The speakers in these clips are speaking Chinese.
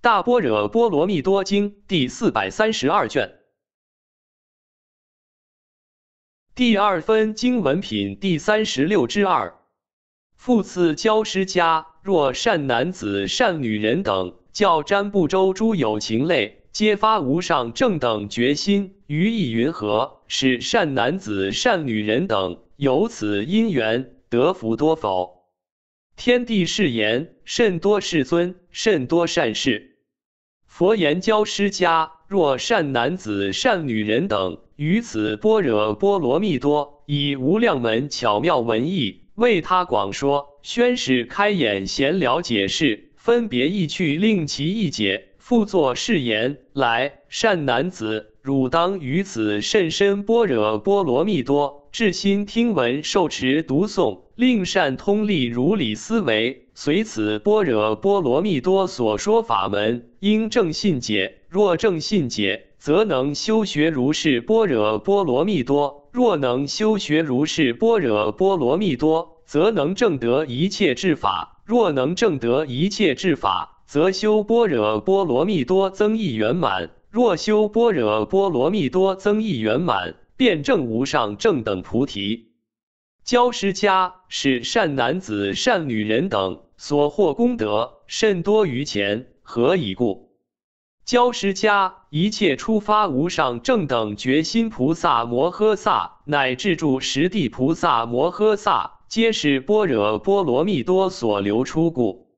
《大般若波罗蜜多经》第四百三十二卷，第二分经文品第三十六之二。复次，教师家若善男子、善女人等，教瞻不周诸有情类，皆发无上正等决心，于意云何？使善男子、善女人等由此因缘得福多否？天地是言甚多，世尊甚多善事。佛言教师家，若善男子、善女人等于此般若波罗蜜多，以无量门巧妙文艺，为他广说，宣使开演，闲聊解释，分别意趣，令其意解，复作誓言来。善男子，汝当于此甚深般若波罗蜜多，至心听闻受持读诵。令善通力如理思维，随此般若波罗蜜多所说法门，应正信解。若正信解，则能修学如是般若波罗蜜多。若能修学如是般若波罗蜜多，则能正得一切智法。若能正得一切智法，则修般若波罗蜜多增益圆满。若修般若波罗蜜多增益圆满，便证无上正等菩提。教师家是善男子、善女人等所获功德甚多于前，何以故？教师家一切出发无上正等觉心菩萨摩诃萨，乃至住十地菩萨摩诃萨，皆是般若波罗蜜多所流出故。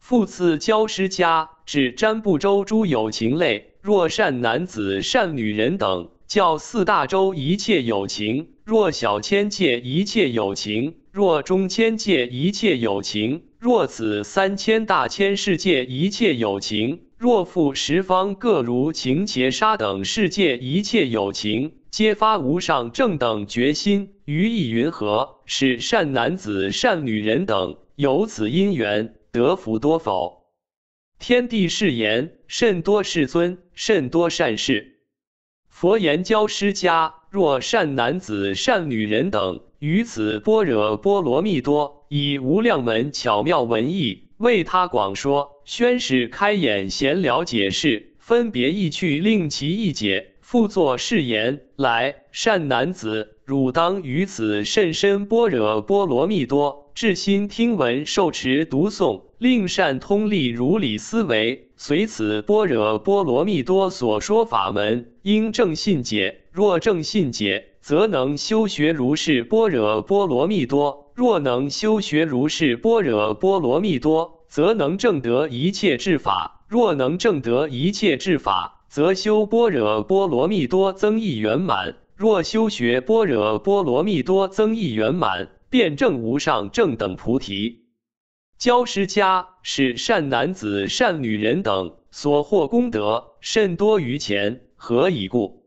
复次，教师家指占部洲诸有情类，若善男子、善女人等教四大洲一切有情。若小千界一切有情，若中千界一切有情，若子三千大千世界一切有情，若复十方各如情劫杀等世界一切有情，皆发无上正等决心，于意云何？是善男子、善女人等有此因缘得福多否？天地誓言甚多，世尊甚多善事。佛言教施家。若善男子、善女人等于此般若波罗蜜多，以无量门巧妙文意，为他广说，宣示开演，闲聊解释，分别意趣，令其意解，复作誓言来。善男子，汝当于此甚深般若波罗蜜多，至心听闻受持读诵，令善通利，如理思维，随此般若波罗蜜多所说法门，应正信解。若正信解，则能修学如是般若波罗蜜多；若能修学如是般若波罗蜜多，则能证得一切智法；若能证得一切智法，则修般若波罗蜜多增益圆满；若修学般若波罗蜜多增益圆满，便证无上正等菩提。教师家使善男子、善女人等所获功德，甚多于前。何以故？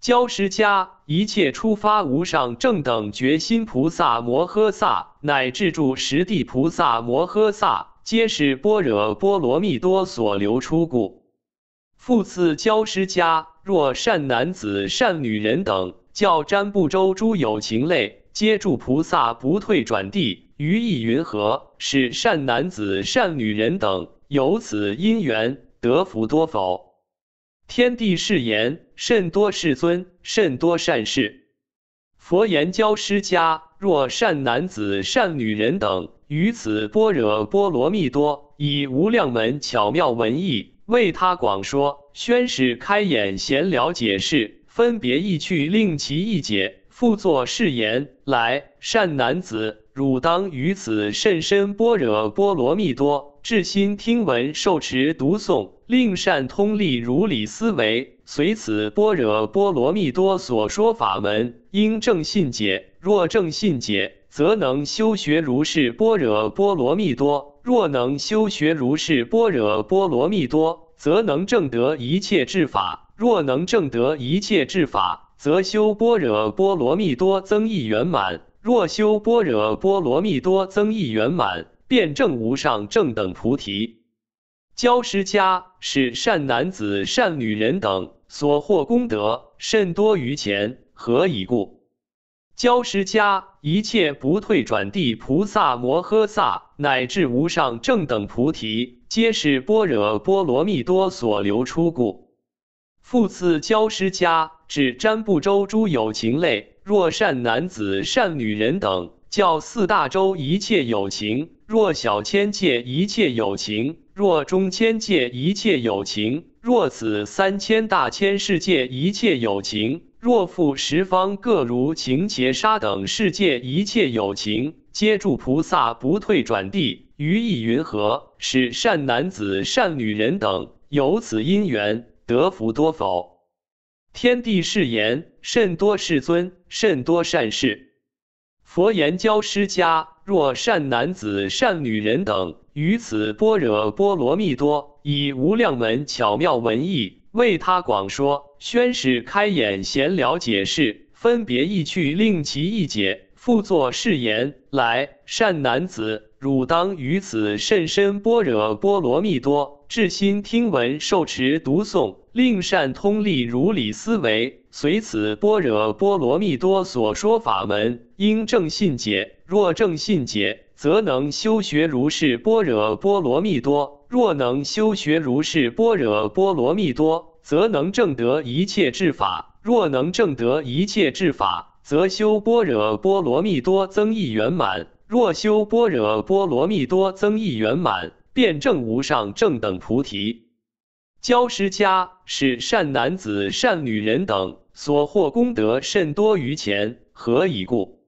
教师家一切出发无上正等觉心菩萨摩诃萨，乃至住十地菩萨摩诃萨，皆是般若波罗蜜多所流出故。复次教师家，若善男子、善女人等，教瞻不周诸有情类，皆住菩萨不退转地，于意云何？使善男子、善女人等有此因缘，得福多否？天地是言甚多，世尊甚多善事。佛言教师家，若善男子、善女人等于此般若波罗蜜多，以无量门巧妙文艺，为他广说，宣使开演，闲聊解释，分别意趣，令其意解，复作是言来，善男子。汝当于此甚深般若波罗蜜多至心听闻受持读诵，令善通力如理思维，随此般若波罗蜜多所说法门，应正信解。若正信解，则能修学如是般若波罗蜜多；若能修学如是般若波罗蜜多，则能证得一切智法；若能证得一切智法，则修般若波罗蜜多增益圆满。若修般若波罗蜜多，增益圆满，便证无上正等菩提。教师家是善男子、善女人等所获功德，甚多于前。何以故？教师家一切不退转地菩萨摩诃萨，乃至无上正等菩提，皆是般若波罗蜜多所流出故。复次，教师家指占部周诸有情类。若善男子、善女人等，教四大洲一切有情；若小千界一切有情；若中千界一切有情；若此三千大千世界一切有情；若复十方各如情劫杀等世界一切有情，皆住菩萨不退转地，于意云何？使善男子、善女人等有此因缘，得福多否？天地誓言甚多，世尊甚多善事。佛言教师家，若善男子、善女人等于此般若波罗蜜多，以无量门巧妙文艺，为他广说，宣示开演，闲聊解释，分别意趣，令其意解。复作誓言来，善男子，汝当于此甚深般若波罗蜜多。至心听闻受持读诵，令善通利如理思维，随此般若波罗蜜多所说法门，应正信解。若正信解，则能修学如是般若波罗蜜多；若能修学如是般若波罗蜜多，则能证得一切智法。若能证得一切智法，则修般若波罗蜜多增益圆满；若修般若波罗蜜多增益圆满。辩证无上正等菩提，教师家使善男子、善女人等所获功德甚多于前，何以故？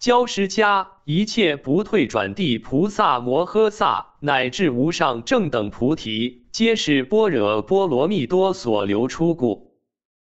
教师家一切不退转地菩萨摩诃萨乃至无上正等菩提，皆是般若波罗蜜多所流出故。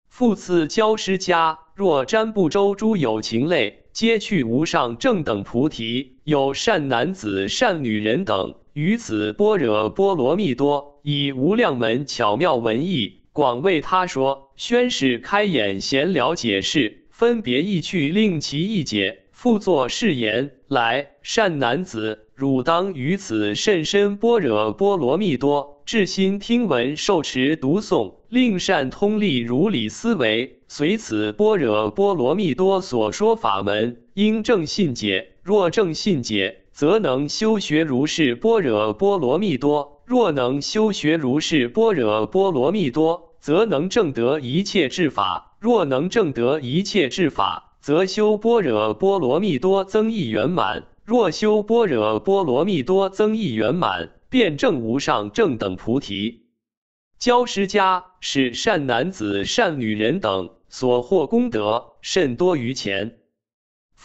复次，教师家若瞻不周诸有情类，皆去无上正等菩提，有善男子、善女人等。于此般若波罗蜜多，以无量门巧妙文意，广为他说，宣示开演闲聊解释，分别意趣，令其意解。复作誓言：来，善男子，汝当于此甚深般若波罗蜜多，至心听闻受持读诵，令善通利如理思维，随此般若波罗蜜多所说法门，应正信解。若正信解。则能修学如是般若波罗蜜多。若能修学如是般若波罗蜜多，则能证得一切智法。若能证得一切智法，则修般若波罗蜜多增益圆满。若修般若波罗蜜多增益圆满，便证无上正等菩提。教师家使善男子、善女人等所获功德，甚多于前。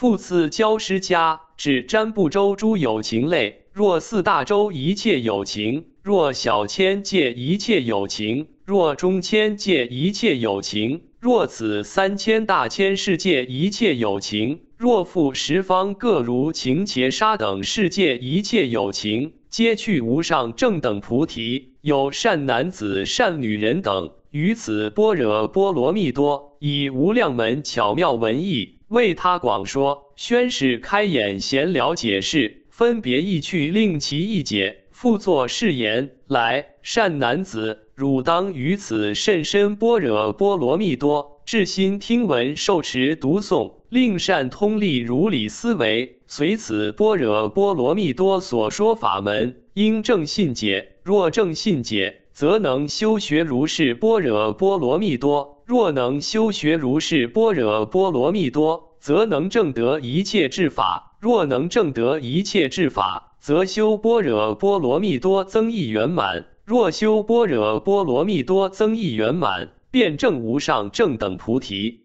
复次，教师家，指占不周诸有情类：若四大洲一切有情，若小千界一切有情，若中千界一切有情，若此三千大千世界一切有情，若复十方各如情劫沙等世界一切有情，皆去无上正等菩提。有善男子、善女人等于此般若波罗蜜多，以无量门巧妙文意。为他广说，宣使开眼闲聊解释，分别意趣，令其意解。复作誓言：来，善男子，汝当于此甚深般若波罗蜜多，至心听闻受持读诵，令善通利，如理思维，随此般若波罗蜜多所说法门，应正信解。若正信解，则能修学如是般若波罗蜜多。若能修学如是般若波罗蜜多，则能证得一切智法；若能证得一切智法，则修般若波罗蜜多增益圆满；若修般若波罗蜜多增益圆满，便证无上正等菩提。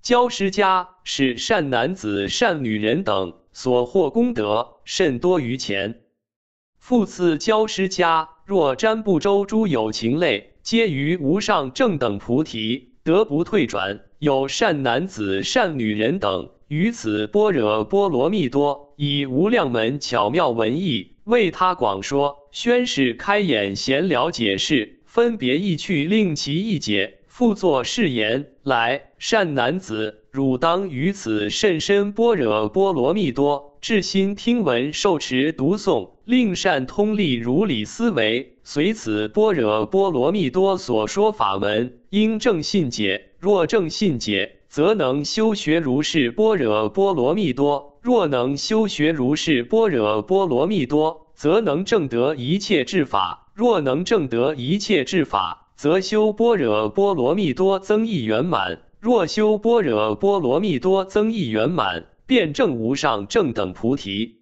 教师家是善男子、善女人等所获功德，甚多于前。复次，教师家若瞻不周诸有情类。皆于无上正等菩提得不退转。有善男子、善女人等于此般若波罗蜜多，以无量门巧妙文艺为他广说，宣示开演，闲聊解释，分别意趣，令其意解。复作誓言：来，善男子，汝当于此甚深般若波罗蜜多。至心听闻受持读诵，令善通利如理思维。随此般若波罗蜜多所说法文，应正信解。若正信解，则能修学如是般若波罗蜜多。若能修学如是般若波罗蜜多，则能正得一切智法。若能正得一切智法，则修般若波罗蜜多增益圆满。若修般若波罗蜜多增益圆满。辩证无上正等菩提，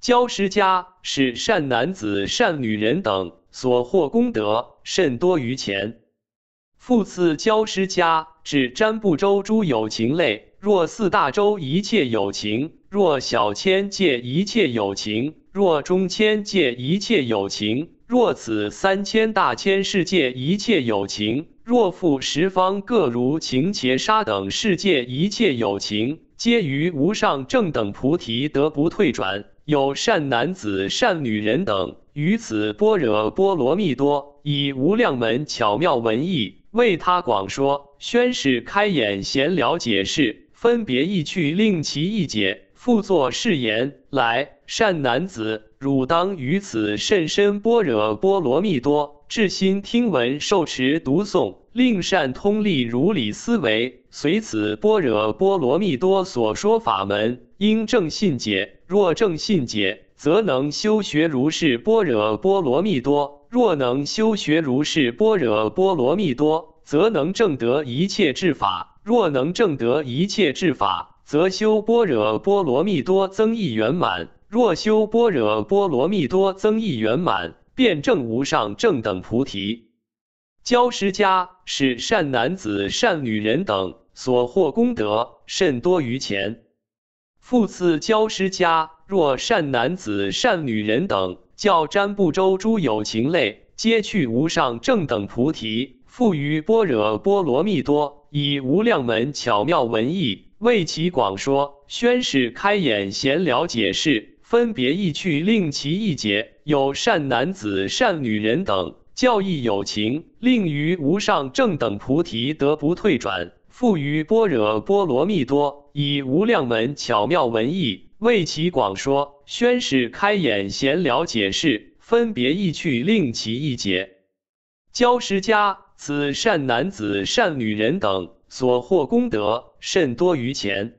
教师家是善男子、善女人等所获功德甚多于前。复次，教师家指占不周诸有情类：若四大洲一切有情，若小千界一切有情，若中千界一切有情，若此三千大千世界一切有情，若复十方各如情劫沙等世界一切有情。皆于无上正等菩提得不退转。有善男子、善女人等于此般若波罗蜜多，以无量门巧妙文艺，为他广说，宣示开演，闲了解释，分别意趣，令其意解。复作誓言来：善男子，汝当于此甚深般若波罗蜜多。至心听闻受持读诵，令善通利如理思维。随此般若波罗蜜多所说法门，应正信解。若正信解，则能修学如是般若波罗蜜多。若能修学如是般若波罗蜜多，则能证得一切智法。若能证得一切智法，则修般若波罗蜜多增益圆满。若修般若波罗蜜多增益圆满。辩证无上正等菩提，教师家是善男子、善女人等所获功德甚多于前。复次教师家，若善男子、善女人等教沾不周诸有情类，皆去无上正等菩提，复于般若波罗蜜多，以无量门巧妙文艺，为其广说，宣示开眼闲聊解释。分别意趣令其一解。有善男子、善女人等教义有情，令于无上正等菩提得不退转，复于般若波罗蜜多以无量门巧妙文意，为其广说，宣示开眼闲聊解释。分别意趣令其一解。教师家此善男子、善女人等所获功德甚多于前，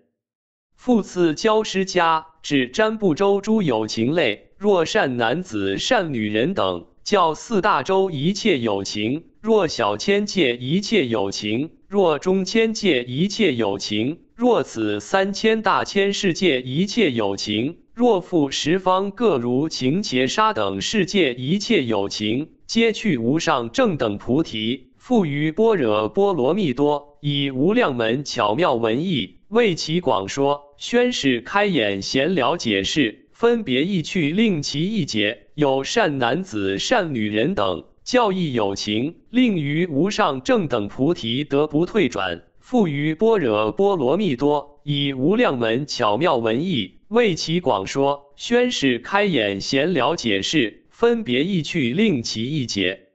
复次教师家。指占不周诸有情类，若善男子、善女人等，教四大洲一切有情，若小千界一切有情，若中千界一切有情，若此三千大千世界一切有情，若复十方各如情劫沙等世界一切有情，皆去无上正等菩提，复于般若波罗蜜多，以无量门巧妙文意。魏其广说宣使开眼闲聊解释分别意趣令其意解有善男子善女人等教义有情令于无上正等菩提得不退转复于般若波罗蜜多以无量门巧妙文意。”魏其广说宣使开眼闲聊解释分别意趣令其意解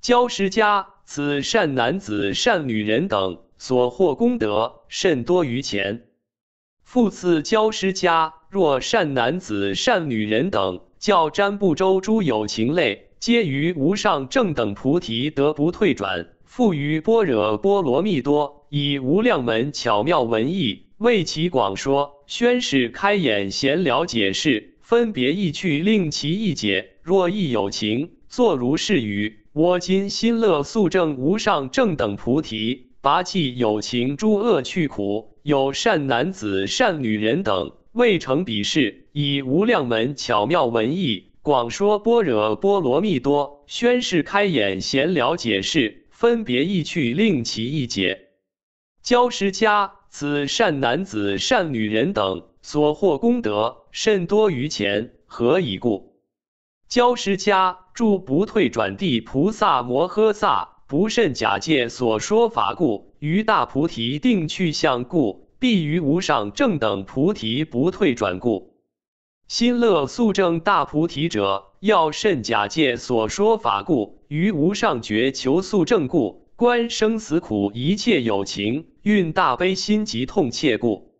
教十家此善男子善女人等所获功德。甚多于钱，复次教师家若善男子、善女人等，教占不周诸有情类，皆于无上正等菩提得不退转，复于般若波罗蜜多，以无量门巧妙文艺，为其广说，宣示开演，闲聊解释，分别意趣，令其意解。若一有情作如是语：我今心乐速证无上正等菩提。拔济有情诸恶趣苦，有善男子、善女人等未成比事，以无量门巧妙文艺。广说般若波罗蜜多，宣示开演，闲聊解释，分别意趣，令其意解。教师家，此善男子、善女人等所获功德甚多于前，何以故？教师家，诸不退转地菩萨摩诃萨。不甚假借所说法故，于大菩提定去向故，必于无上正等菩提不退转故，心乐速证大菩提者，要甚假借所说法故，于无上觉求速证故，观生死苦一切有情，运大悲心及痛切故，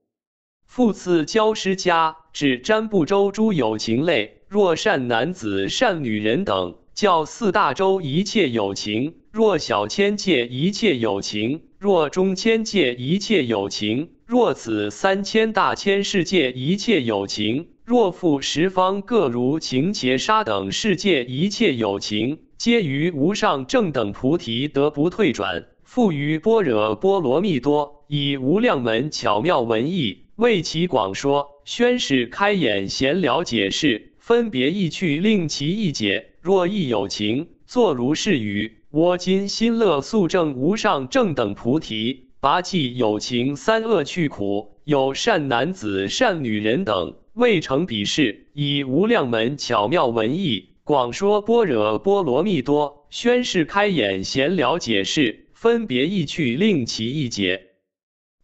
复次教师家，指占不周诸有情类，若善男子善女人等，教四大洲一切有情。若小千界一切有情，若中千界一切有情，若此三千大千世界一切有情，若复十方各如情劫杀等世界一切有情，皆于无上正等菩提得不退转，复于般若波罗蜜多以无量门巧妙文意，为其广说，宣示开眼闲聊解释，分别意趣令其意解。若亦有情作如是语。我今心乐素证无上正等菩提，拔济有情三恶趣苦，有善男子、善女人等未成比事，以无量门巧妙文艺，广说般若波罗蜜多，宣示开演，闲聊解释，分别意趣，令其意解。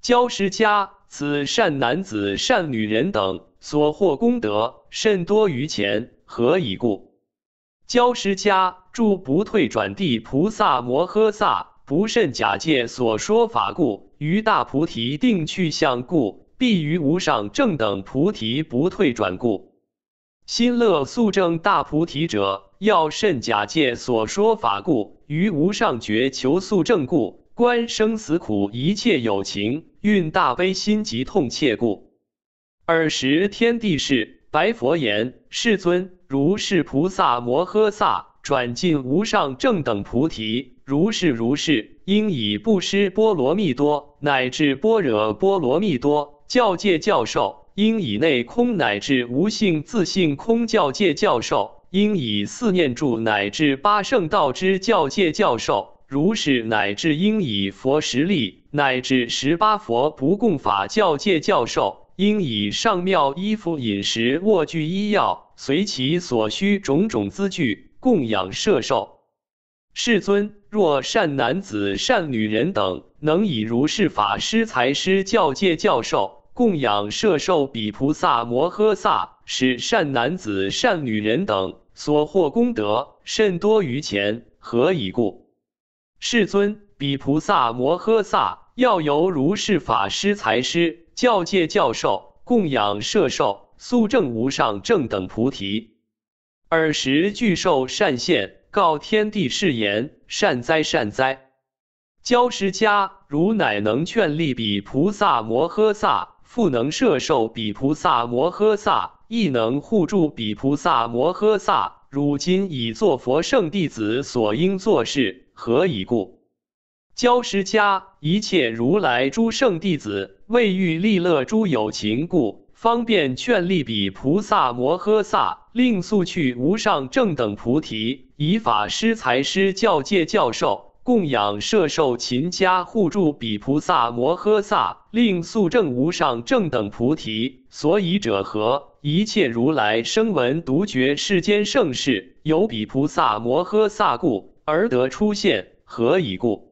教师家此善男子、善女人等所获功德，甚多于前，何以故？教师家住不退转地菩萨摩诃萨，不甚假借所说法故，于大菩提定去向故，必于无上正等菩提不退转故，心乐速正大菩提者，要甚假借所说法故，于无上觉求速正故，观生死苦一切有情，运大悲心即痛切故，尔时天地是。白佛言：“世尊，如是菩萨摩诃萨转进无上正等菩提，如是如是。应以布施波罗蜜多乃至般若波罗蜜多教界教授，应以内空乃至无性自性空教界教授，应以四念住乃至八圣道之教界教授，如是乃至应以佛实力乃至十八佛不共法教界教授。”应以上妙衣服、饮食、卧具、医药，随其所需种种资具，供养摄受。世尊，若善男子、善女人等，能以如是法师、才师、教戒教授，供养摄受比菩萨摩诃萨，使善男子、善女人等所获功德，甚多于前。何以故？世尊，比菩萨摩诃萨要由如是法师、才师。教界教授供养摄受素正无上正等菩提。尔时巨兽善现告天地誓言：善哉善哉！教师家如乃能劝利彼菩萨摩诃萨，复能摄受彼菩萨摩诃萨，亦能护助彼菩萨摩诃萨。如今已作佛圣弟子，所应作事，何以故？教师家一切如来诸圣弟子，为欲利乐诸有情故，方便劝利彼菩萨摩诃萨，令速去无上正等菩提，以法师、财师、教戒教授，供养摄受勤家，护助彼菩萨摩诃萨，令速证无上正等菩提。所以者何？一切如来声闻独觉世间盛世，有彼菩萨摩诃萨故，而得出现。何以故？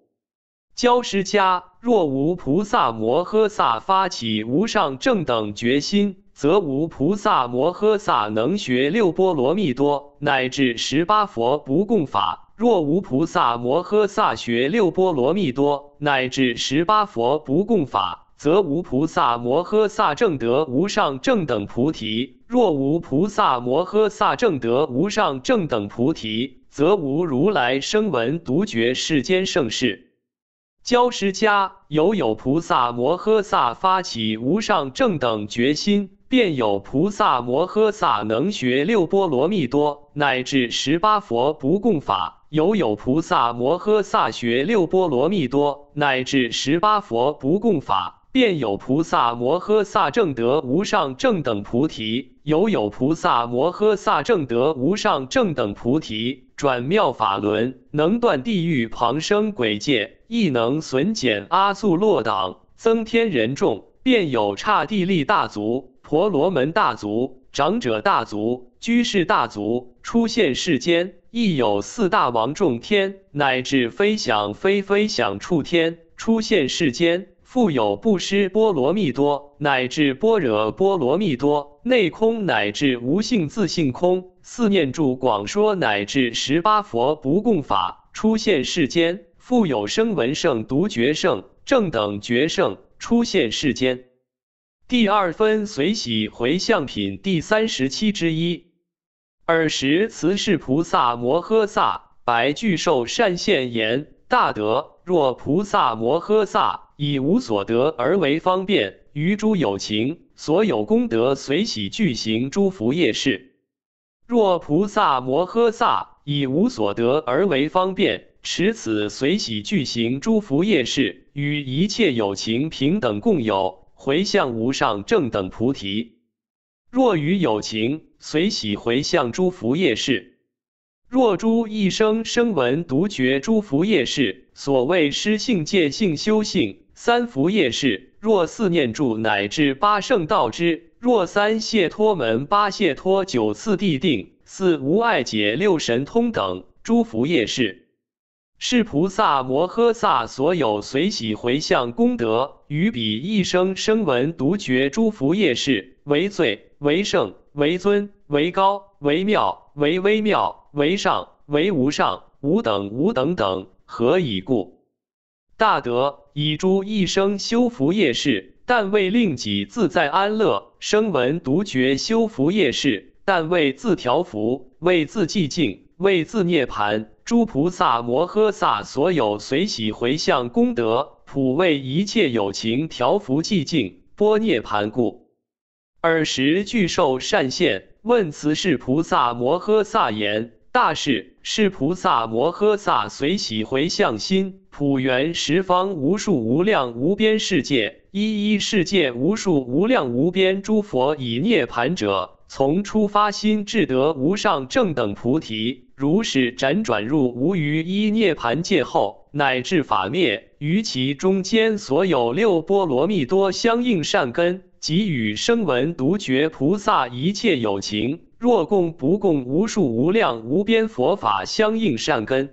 教师家若无菩萨摩诃萨发起无上正等决心，则无菩萨摩诃萨能学六波罗蜜多乃至十八佛不共法；若无菩萨摩诃萨学六波罗蜜多乃至十八佛不共法，则无菩萨摩诃萨正得无上正等菩提；若无菩萨摩诃萨正得无上正等菩提，则无如来声闻独觉世间盛事。教师家犹有菩萨摩诃萨发起无上正等决心，便有菩萨摩诃萨能学六波罗蜜多乃至十八佛不共法；犹有菩萨摩诃萨学六波罗蜜多乃至十八佛不共法。便有菩萨摩诃萨正德无上正等菩提，犹有菩萨摩诃萨正德无上正等菩提，转妙法轮，能断地狱、旁生、鬼界，亦能损减阿素洛党，增添人众。便有刹帝利大足、婆罗门大族、长者大族、居士大族出现世间，亦有四大王众天乃至非想非非想触天出现世间。复有不施波罗蜜多，乃至般若波罗蜜多，内空乃至无性自性空，四念住广说乃至十八佛不共法出现世间，复有声闻胜、独觉胜、正等觉胜出现世间。第二分随喜回向品第三十七之一。尔时，慈氏菩萨摩诃萨白巨兽善现言。大德，若菩萨摩诃萨以无所得而为方便，于诸有情所有功德随喜具行诸福业事；若菩萨摩诃萨以无所得而为方便，持此随喜具行诸福业事，与一切有情平等共有，回向无上正等菩提。若于有情随喜回向诸福业事。若诸一生生闻独觉诸佛业事，所谓失性、戒性、修性三佛业事；若四念住乃至八圣道之，若三谢脱门、八谢脱、九次地定、四无碍解、六神通等诸佛业事，是菩萨摩诃萨所有随喜回向功德，于彼一生生闻独觉诸佛业事，为最、为圣为尊、为高、为妙、为微妙。为上为无上，无等无等等，何以故？大德以诸一生修福业事，但为令己自在安乐；生闻独觉修福业事，但为自调伏，为自寂静，为自涅槃。诸菩萨摩诃萨所有随喜回向功德，普为一切有情调伏寂静、波涅槃故。尔时，巨兽善现问慈氏菩萨摩诃萨言。大事是菩萨摩诃萨随喜回向心，普圆十方无数无量无边世界，一一世界无数无量无边诸佛以涅盘者，从出发心至得无上正等菩提，如是辗转入无余一涅盘界后，乃至法灭于其中间，所有六波罗蜜多相应善根，给予声闻独觉菩萨一切有情。若供不供无数无量无边佛法相应善根，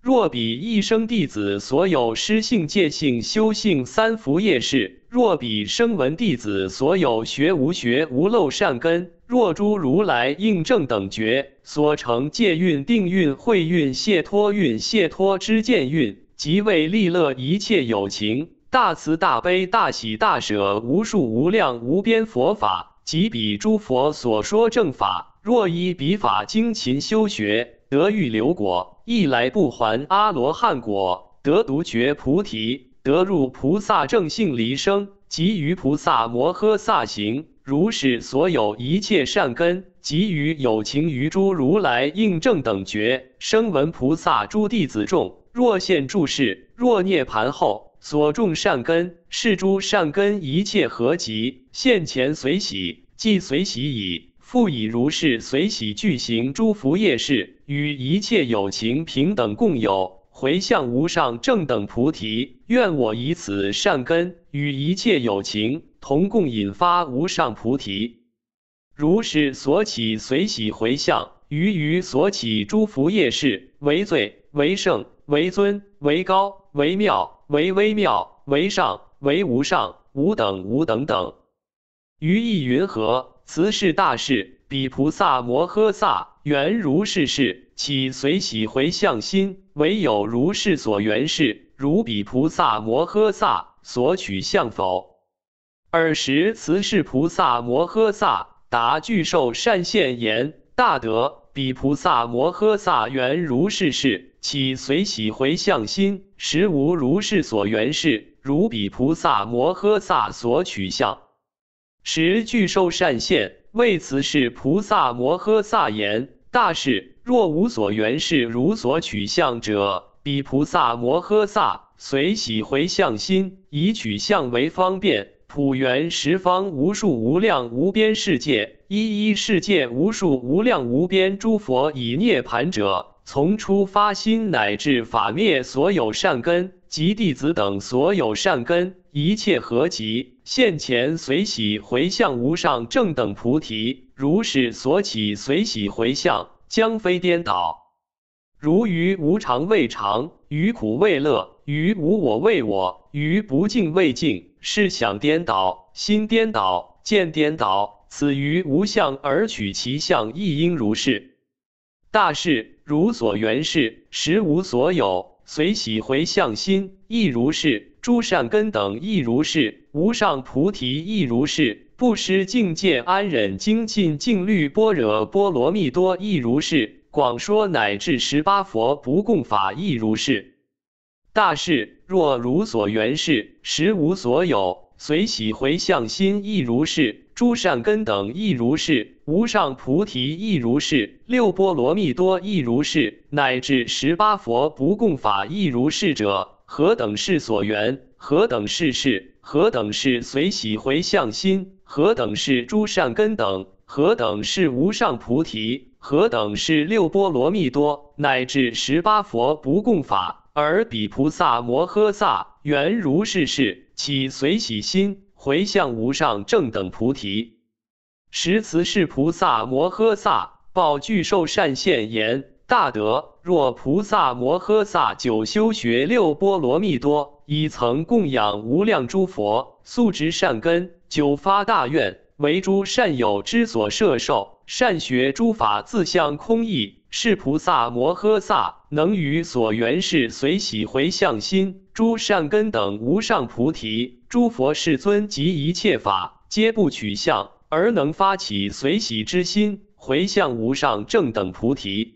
若彼一生弟子所有失性戒性修性三福业事，若比生闻弟子所有学无学无漏善根，若诸如来应正等觉所成戒运定运慧运解脱运解脱之见运，即为利乐一切有情，大慈大悲大喜大舍无数无量无边佛法。即彼诸佛所说正法，若依彼法精勤修学，得欲留果，亦来不还阿罗汉果，得独觉菩提，得入菩萨正性离生，即于菩萨摩诃萨行。如是所有一切善根，即于有情于诸如来应正等觉，声闻菩萨诸弟子众，若现住世，若涅槃后。所种善根，是诸善根一切合集，现前随喜，即随喜已，复以如是随喜具行诸福业事，与一切有情平等共有，回向无上正等菩提。愿我以此善根，与一切有情同共引发无上菩提。如是所起随喜回向，于于所起诸福业事，为最为圣、为尊为高。惟妙，为微妙，为上，为无上，无等，无等等。于意云何？此是大事。彼菩萨摩诃萨原如是事，起随喜回向心。唯有如是所缘事，如彼菩萨摩诃萨所取向否？尔时，慈是菩萨摩诃萨答具受善现言：大德，彼菩萨摩诃萨原如是事，起随喜回向心。实无如是所缘事，如彼菩萨摩诃萨所取相。十具受善现，为此是菩萨摩诃萨言：大事若无所缘事，如所取相者，彼菩萨摩诃萨随喜回向心，以取相为方便，普圆十方无数无量无边世界，一一世界无数无量无边诸佛以涅槃者。从出发心乃至法灭，所有善根及弟子等所有善根一切合集，现前随喜回向无上正等菩提，如是所起随喜回向，将非颠倒。如于无常未常，于苦未乐，于无我未我，于不净未净，是想颠倒，心颠倒，见颠倒。此于无相而取其相，亦应如是。大事。如所缘事，实无所有，随喜回向心亦如是；诸善根等亦如是；无上菩提亦如是；不失境界安忍精进净律般若波罗蜜多亦如是；广说乃至十八佛不共法亦如是。大事若如所缘事，实无所有，随喜回向心亦如是。诸善根等亦如是，无上菩提亦如是，六波罗蜜多亦如是，乃至十八佛不共法亦如是者，何等是所缘？何等是事？何等是随喜回向心？何等是诸善根等？何等是无上菩提？何等是六波罗蜜多，乃至十八佛不共法？而彼菩萨摩诃萨缘如是事，起随喜心。回向无上正等菩提，时慈氏菩萨摩诃萨报具受善现言：大德，若菩萨摩诃萨久修学六波罗蜜多，已曾供养无量诸佛，素植善根，久发大愿，为诸善友之所摄受，善学诸法自相空义。是菩萨摩诃萨能于所缘事随喜回向心，诸善根等无上菩提，诸佛世尊及一切法，皆不取相，而能发起随喜之心，回向无上正等菩提。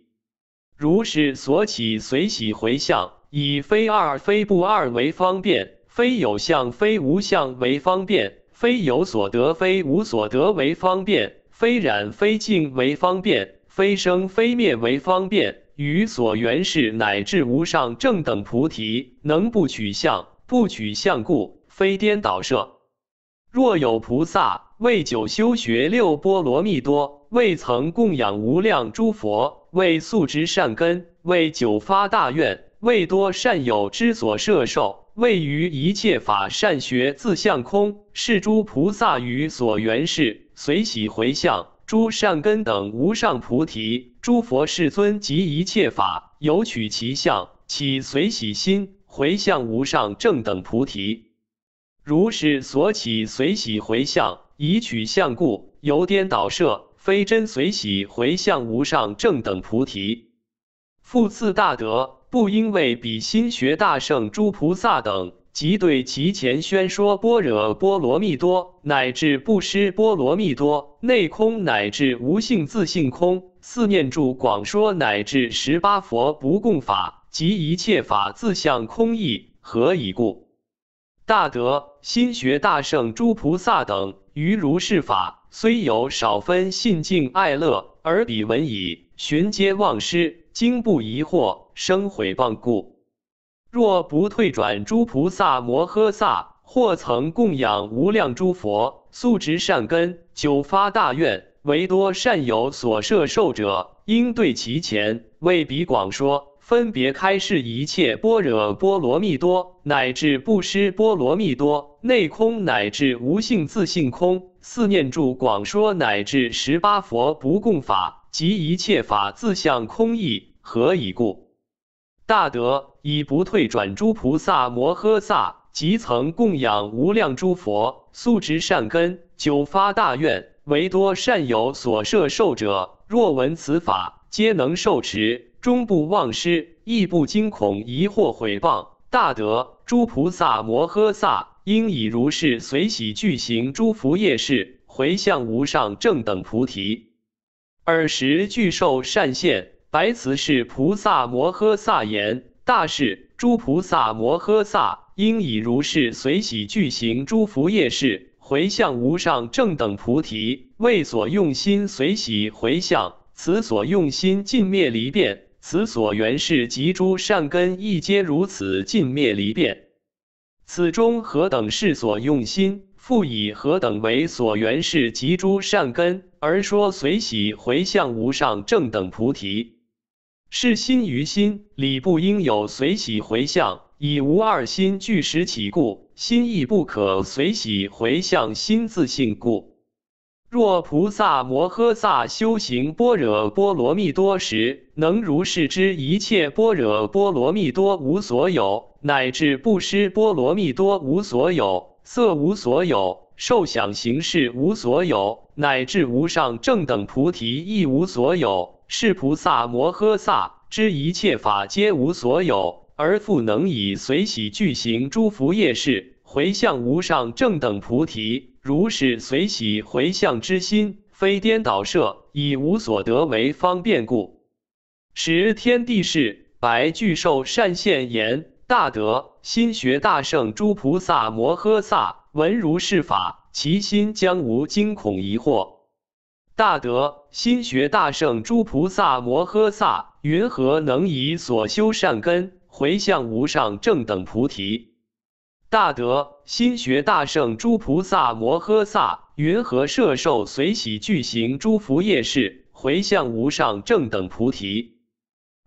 如是所起随喜回向，以非二非不二为方便，非有相非无相为方便，非有所得非无所得为方便，非染非净为方便。非生非灭为方便，于所缘事乃至无上正等菩提，能不取相，不取相故，非颠倒摄。若有菩萨为久修学六波罗蜜多，未曾供养无量诸佛，为素之善根，为久发大愿，为多善友之所摄受，为于一切法善学自相空，是诸菩萨于所缘事随喜回向。诸善根等无上菩提，诸佛世尊及一切法，有取其相，起随喜心，回向无上正等菩提。如是所起随喜回向，以取相故，由颠倒摄，非真随喜回向无上正等菩提。复次大德，不因为比心学大圣诸菩萨等。即对其前宣说般若波罗蜜多，乃至不施波罗蜜多，内空乃至无性自性空，四念住广说，乃至十八佛不共法及一切法自相空意，何以故？大德、心学大圣、诸菩萨等，于如是法，虽有少分信敬爱乐，而彼闻已，寻皆忘失，经不疑惑，生毁谤故。若不退转诸菩萨摩诃萨，或曾供养无量诸佛，素执善根，久发大愿，唯多善有所摄受者，应对其前为彼广说，分别开示一切般若波罗蜜多，乃至布施波罗蜜多，内空乃至无性自性空，四念住广说，乃至十八佛不共法及一切法自相空意，何以故？大德。以不退转诸菩萨摩诃萨，即曾供养无量诸佛，素执善根，久发大愿，唯多善有所摄受者。若闻此法，皆能受持，终不忘失，亦不惊恐，疑惑毁谤。大德诸菩萨摩诃萨，应以如是随喜具行诸佛业事，回向无上正等菩提。尔时，具受善现白慈氏菩萨摩诃萨言。大士诸菩萨摩诃萨应以如是随喜具行诸佛业事，回向无上正等菩提。为所用心随喜回向，此所用心尽灭离变，此所缘事及诸善根亦皆如此尽灭离变。此中何等是所用心？复以何等为所缘事及诸善根而说随喜回向无上正等菩提？是心于心，理不应有随喜回向，以无二心具时起故，心亦不可随喜回向心自性故。若菩萨摩诃萨修行般若波罗蜜多时，能如是知一切般若波罗蜜多无所有，乃至不施波罗蜜多无所有，色无所有，受想行识无所有，乃至无上正等菩提亦无所有。是菩萨摩诃萨知一切法皆无所有，而复能以随喜具行诸福业事，回向无上正等菩提。如是随喜回向之心，非颠倒设，以无所得为方便故。十天地是白巨兽善现言：大德，心学大圣诸菩萨摩诃萨闻如是法，其心将无惊恐疑惑。大德心学大圣诸菩萨摩诃萨，云何能以所修善根回向无上正等菩提？大德心学大圣诸菩萨摩诃萨，云何摄受随喜具行诸福业事，回向无上正等菩提？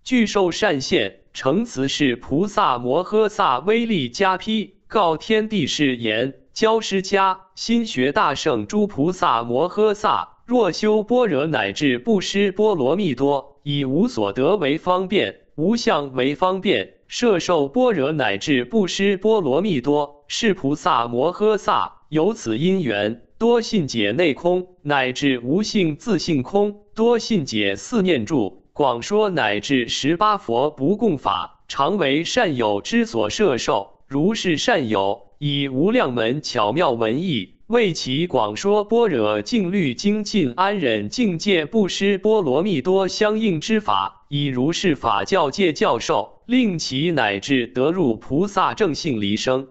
具受善现成慈是菩萨摩诃萨威力加批告天地誓言教师家心学大圣诸菩萨摩诃萨。若修般若乃至不施波罗蜜多，以无所得为方便，无相为方便，摄受般若乃至不施波罗蜜多是菩萨摩诃萨。由此因缘，多信解内空乃至无性自性空，多信解四念住，广说乃至十八佛不共法，常为善友之所摄受。如是善友，以无量门巧妙文艺。为其广说般若净律精进安忍境界，不施波罗蜜多相应之法，以如是法教界教授，令其乃至得入菩萨正性离生。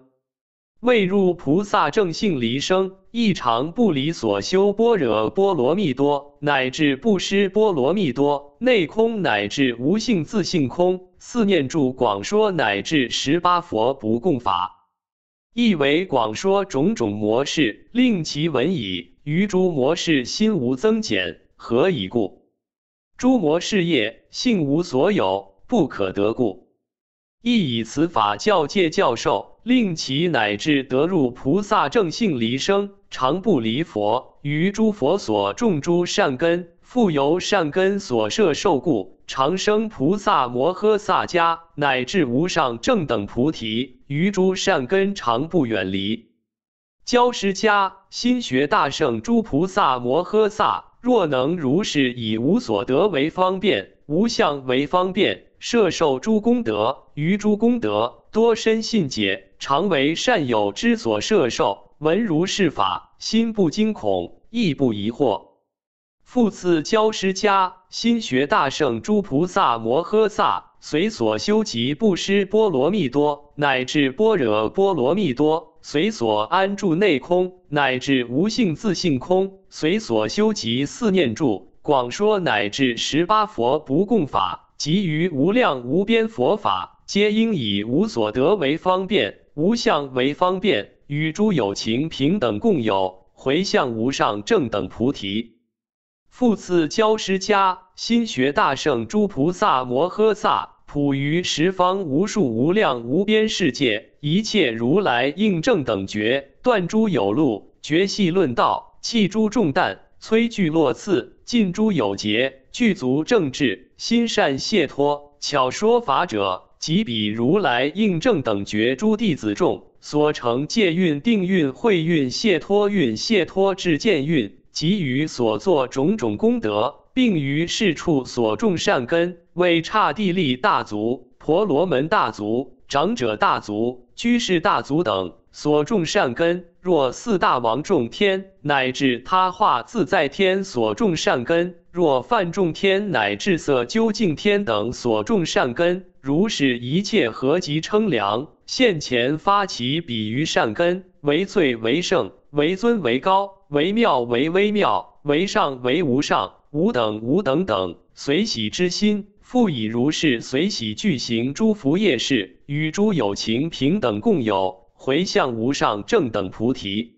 未入菩萨正性离生，异常不离所修般若波罗蜜多，乃至不施波罗蜜多内空，乃至无性自性空四念住广说，乃至十八佛不共法。亦为广说种种模式，令其闻矣。于诸模式心无增减，何以故？诸模式业性无所有，不可得故。亦以此法教戒教授，令其乃至得入菩萨正性离生，常不离佛，于诸佛所种诸善根，复由善根所摄受故。长生菩萨摩诃萨家，乃至无上正等菩提，于诸善根常不远离。教师家心学大圣诸菩萨摩诃萨，若能如是以无所得为方便，无相为方便，摄受诸功德，于诸功德多深信解，常为善友之所摄受。闻如是法，心不惊恐，亦不疑惑。复次，教师家心学大圣诸菩萨摩诃萨，随所修集布施波罗蜜多，乃至般若波罗蜜多；随所安住内空，乃至无性自性空；随所修集四念住，广说乃至十八佛不共法，及于无量无边佛法，皆应以无所得为方便，无相为方便，与诸有情平等共有，回向无上正等菩提。复次，教师家心学大圣诸菩萨摩诃萨，普于十方无数无量无边世界，一切如来应正等觉断诸有路，绝系论道，弃诸重担，摧聚落次，尽诸有劫，具足正智，心善解脱，巧说法者，即彼如来应正等觉诸弟子众，所成戒运、定运、慧运、解脱运、解脱至见运。及于所作种种功德，并于世处所种善根，为刹帝利大族、婆罗门大族、长者大族、居士大族等所种善根；若四大王众天乃至他化自在天所种善根；若梵众天乃至色究竟天等所种善根，如是一切合集称量，现前发起，比于善根为最为胜，为尊为高。为妙为微妙为上为无上无等无等等随喜之心，复以如是随喜具行诸福业事，与诸有情平等共有，回向无上正等菩提。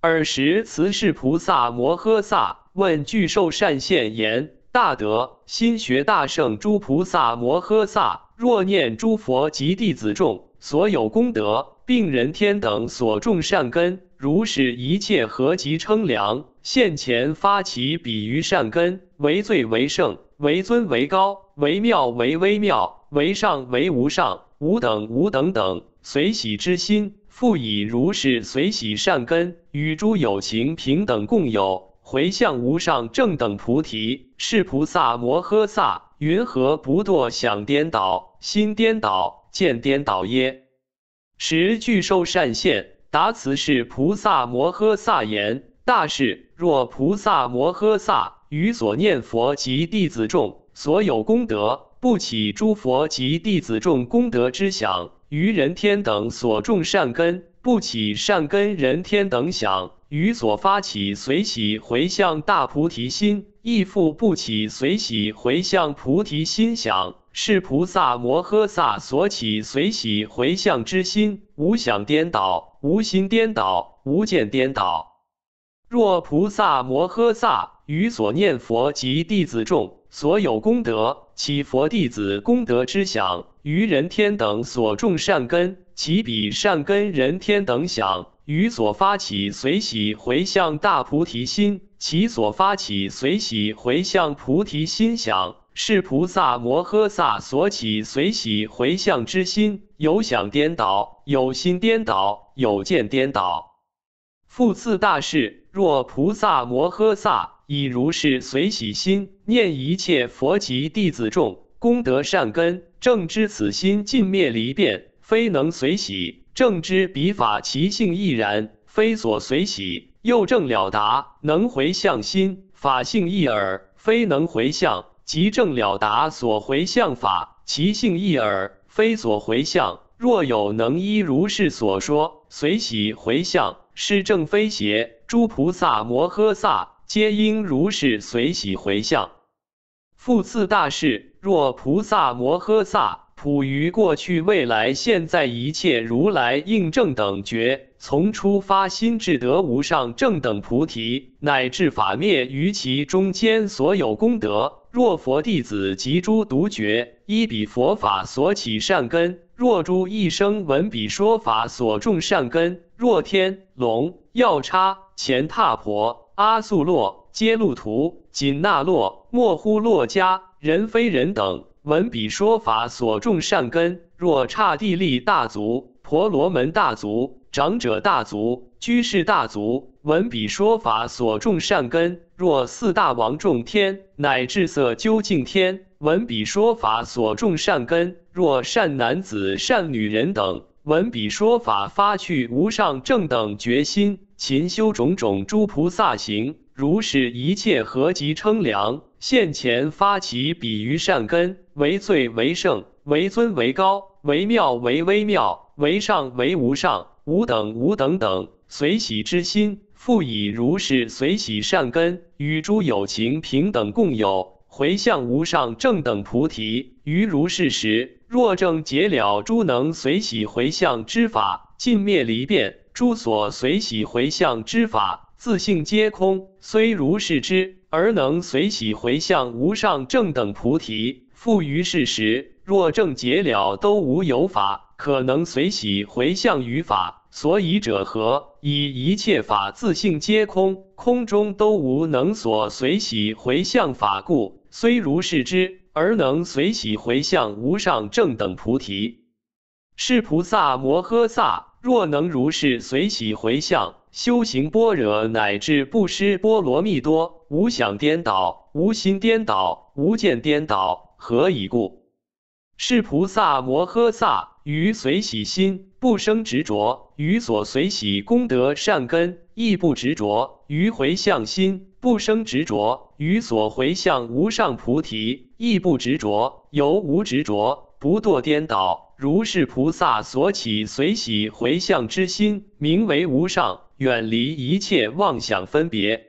尔时慈氏菩萨摩诃萨问巨寿善现言：大德，心学大圣诸菩萨摩诃萨，若念诸佛及弟子众所有功德，并人天等所种善根。如是一切合集称量，现前发起比于善根，为最为胜，为尊为高，为妙为微妙，为上为无上，无等无等等随喜之心，复以如是随喜善根，与诸有情平等共有，回向无上正等菩提，是菩萨摩诃萨，云何不堕想颠倒、心颠倒、见颠倒耶？十具受善现。答此是菩萨摩诃萨言：大事若菩萨摩诃萨于所念佛及弟子众所有功德不起诸佛及弟子众功德之想，于人天等所种善根不起善根人天等想，于所发起随喜回向大菩提心亦复不起随喜回向菩提心想，是菩萨摩诃萨所起随喜回向之心无想颠倒。无心颠倒，无见颠倒。若菩萨摩诃萨于所念佛及弟子众所有功德，起佛弟子功德之想；于人天等所种善根，起彼善根人天等想；于所发起随喜回向大菩提心，其所发起随喜回向菩提心想。是菩萨摩诃萨所起随喜回向之心，有想颠倒，有心颠倒，有见颠倒。复次大士，若菩萨摩诃萨以如是随喜心念一切佛及弟子众功德善根，正知此心尽灭离变，非能随喜；正知彼法其性亦然，非所随喜。又正了达能回向心法性一耳，非能回向。即正了达所回向法，其性一耳，非所回向。若有能依如是所说，随喜回向，是正非邪。诸菩萨摩诃萨皆应如是随喜回向。复次大士，若菩萨摩诃萨普于过去、未来、现在一切如来应正等觉，从初发心至得无上正等菩提，乃至法灭于其中间所有功德。若佛弟子及诸独觉依彼佛法所起善根，若诸一生闻彼说法所种善根，若天龙、药叉、乾闼婆、阿素洛、揭路图、紧那洛、莫呼洛迦、人非人等闻彼说法所种善根，若刹帝利大足。婆罗门大族、长者大族、居士大族，文笔说法所种善根；若四大王众天乃至色究竟天，文笔说法所种善根；若善男子、善女人等，文笔说法发去无上正等决心，勤修种种诸菩萨行，如是一切合集称量？现前发起比于善根为最为胜。为尊为高，为妙为微妙，为上为无上，无等无等等随喜之心，复以如是随喜善根，与诸有情平等共有回向无上正等菩提。于如是时，若正解了诸能随喜回向之法，尽灭离变，诸所随喜回向之法，自性皆空。虽如是之，而能随喜回向无上正等菩提，复于事时。若正解了都无有法，可能随喜回向于法，所以者何？以一切法自性皆空，空中都无能所随喜回向法故。虽如是之，而能随喜回向无上正等菩提，是菩萨摩诃萨。若能如是随喜回向，修行般若乃至不施波罗蜜多，无想颠倒，无心颠倒，无见颠倒，何以故？是菩萨摩诃萨于随喜心不生执着，于所随喜功德善根亦不执着；于回向心不生执着，于所回向无上菩提亦不执着。由无执着，不堕颠倒。如是菩萨所起随喜回向之心，名为无上，远离一切妄想分别。